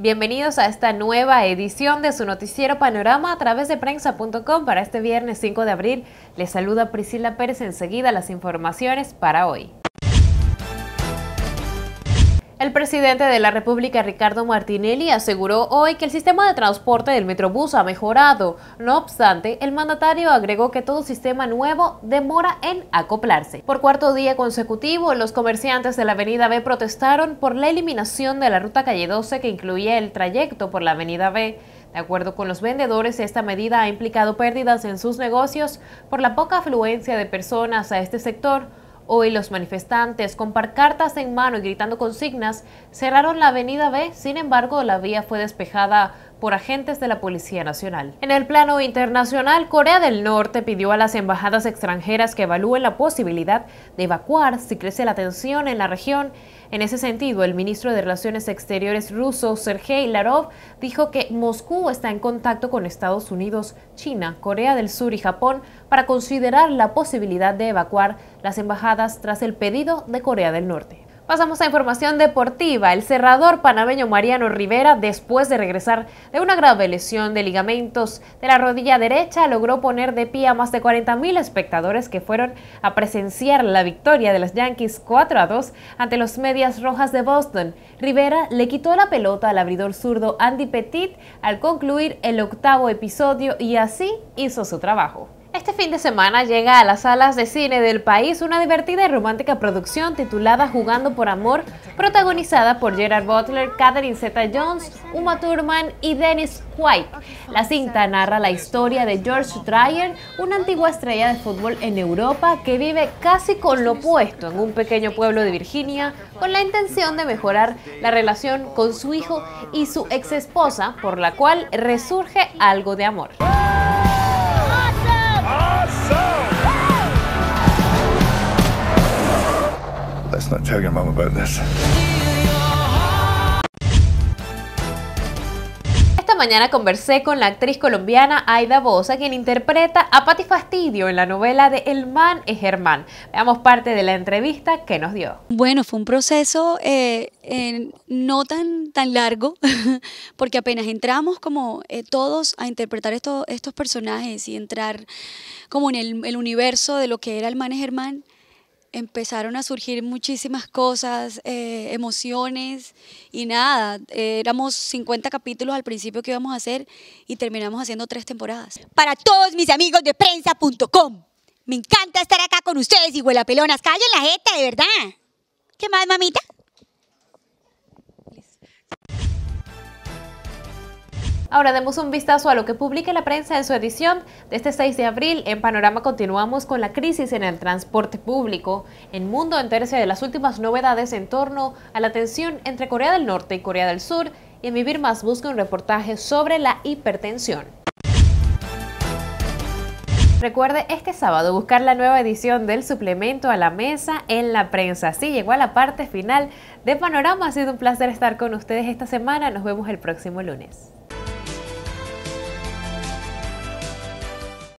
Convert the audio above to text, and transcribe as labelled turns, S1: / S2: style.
S1: Bienvenidos a esta nueva edición de su noticiero Panorama a través de prensa.com para este viernes 5 de abril. Les saluda Priscila Pérez enseguida las informaciones para hoy. El presidente de la República, Ricardo Martinelli, aseguró hoy que el sistema de transporte del Metrobús ha mejorado. No obstante, el mandatario agregó que todo sistema nuevo demora en acoplarse. Por cuarto día consecutivo, los comerciantes de la Avenida B protestaron por la eliminación de la ruta calle 12 que incluía el trayecto por la Avenida B. De acuerdo con los vendedores, esta medida ha implicado pérdidas en sus negocios por la poca afluencia de personas a este sector Hoy los manifestantes, con cartas en mano y gritando consignas, cerraron la avenida B, sin embargo la vía fue despejada por agentes de la Policía Nacional. En el plano internacional, Corea del Norte pidió a las embajadas extranjeras que evalúen la posibilidad de evacuar si crece la tensión en la región. En ese sentido, el ministro de Relaciones Exteriores ruso, Sergei Larov, dijo que Moscú está en contacto con Estados Unidos, China, Corea del Sur y Japón para considerar la posibilidad de evacuar las embajadas tras el pedido de Corea del Norte. Pasamos a información deportiva. El cerrador panameño Mariano Rivera, después de regresar de una grave lesión de ligamentos de la rodilla derecha, logró poner de pie a más de 40.000 espectadores que fueron a presenciar la victoria de los Yankees 4 a 2 ante los Medias Rojas de Boston. Rivera le quitó la pelota al abridor zurdo Andy Petit al concluir el octavo episodio y así hizo su trabajo. Este fin de semana llega a las salas de cine del país una divertida y romántica producción titulada Jugando por Amor, protagonizada por Gerard Butler, Catherine Zeta-Jones, Uma Thurman y Dennis White. La cinta narra la historia de George Dreyer, una antigua estrella de fútbol en Europa que vive casi con lo opuesto en un pequeño pueblo de Virginia con la intención de mejorar la relación con su hijo y su ex esposa, por la cual resurge algo de amor. Esta mañana conversé con la actriz colombiana Aida Bosa, quien interpreta a Pati Fastidio en la novela de El man es Germán. Veamos parte de la entrevista que nos dio.
S2: Bueno, fue un proceso eh, no tan, tan largo, porque apenas entramos como eh, todos a interpretar estos personajes y entrar como en el, el universo de lo que era El man es Germán, empezaron a surgir muchísimas cosas, eh, emociones y nada. éramos 50 capítulos al principio que íbamos a hacer y terminamos haciendo tres temporadas. Para todos mis amigos de prensa.com, me encanta estar acá con ustedes y huelapelonas. Callen la jeta, de verdad. ¿Qué más, mamita?
S1: Ahora demos un vistazo a lo que publica la prensa en su edición de este 6 de abril. En Panorama continuamos con la crisis en el transporte público. en mundo tercia de las últimas novedades en torno a la tensión entre Corea del Norte y Corea del Sur. Y en Vivir Más busca un reportaje sobre la hipertensión. Recuerde este sábado buscar la nueva edición del suplemento a la mesa en la prensa. Así llegó a la parte final de Panorama. Ha sido un placer estar con ustedes esta semana. Nos vemos el próximo lunes.